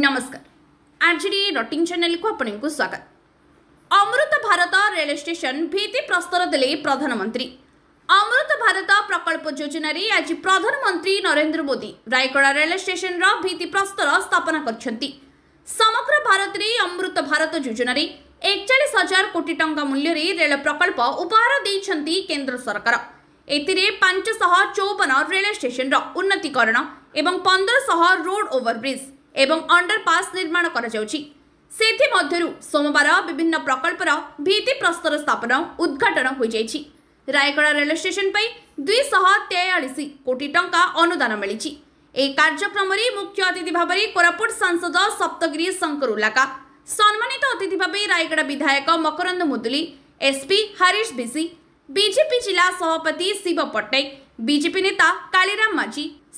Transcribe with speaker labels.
Speaker 1: ନମସ୍କାର ଆର୍ଜେଡି ରଟିଂ ଚ୍ୟାନେଲକୁ ଆପଣଙ୍କୁ ସ୍ୱାଗତ ଅମୃତ ଭାରତ ରେଳ ଷ୍ଟେସନ ଭିତ୍ତିପ୍ରସ୍ତର ଦେଲେ ପ୍ରଧାନମନ୍ତ୍ରୀ ଅମୃତ ଭାରତ ପ୍ରକଳ୍ପ ଯୋଜନାରେ ଆଜି ପ୍ରଧାନମନ୍ତ୍ରୀ ନରେନ୍ଦ୍ର ମୋଦି ରାୟଗଡ଼ା ରେଳ ଷ୍ଟେସନର ଭିତ୍ତିପ୍ରସ୍ତର ସ୍ଥାପନ କରିଛନ୍ତି ସମଗ୍ର ଭାରତରେ ଅମୃତ ଭାରତ ଯୋଜନାରେ ଏକଚାଳିଶ ହଜାର କୋଟି ଟଙ୍କା ମୂଲ୍ୟରେ ରେଳ ପ୍ରକଳ୍ପ ଉପହାର ଦେଇଛନ୍ତି କେନ୍ଦ୍ର ସରକାର ଏଥିରେ ପାଞ୍ଚଶହ ଚଉବନ ରେଳ ଷ୍ଟେସନର ଉନ୍ନତିକରଣ ଏବଂ ପନ୍ଦରଶହ ରୋଡ୍ ଓଭରବ୍ରିଜ୍ ଏବଂ ଅଣ୍ଡରପାସ୍ ନିର୍ମାଣ କରାଯାଉଛି ସେଥିମଧ୍ୟରୁ ସୋମବାର ବିଭିନ୍ନ ପ୍ରକଳ୍ପର ଭିତ୍ତିପ୍ରସ୍ତର ସ୍ଥାପନ ଉଦ୍ଘାଟନ ହୋଇଯାଇଛି ରାୟଗଡ଼ା ରେଳ ଷ୍ଟେସନ ପାଇଁ ଦୁଇଶହ ତେୟାଳିଶ କୋଟି ଟଙ୍କା ଅନୁଦାନ ମିଳିଛି ଏହି କାର୍ଯ୍ୟକ୍ରମରେ ମୁଖ୍ୟ ଅତିଥି ଭାବରେ କୋରାପୁଟ ସାଂସଦ ସପ୍ତଗିରି ଶଙ୍କର ଉଲାକା ସମ୍ମାନିତ ଅତିଥି ଭାବେ ରାୟଗଡ଼ା ବିଧାୟକ Makaranda Muduli SP Harish BC BJP ଜିଲ୍ଲା ସଭାପତି ଶିବ ପଟ୍ଟନାୟକ ବିଜେପି ନେତା କାଳିରାମ ମାଝୀ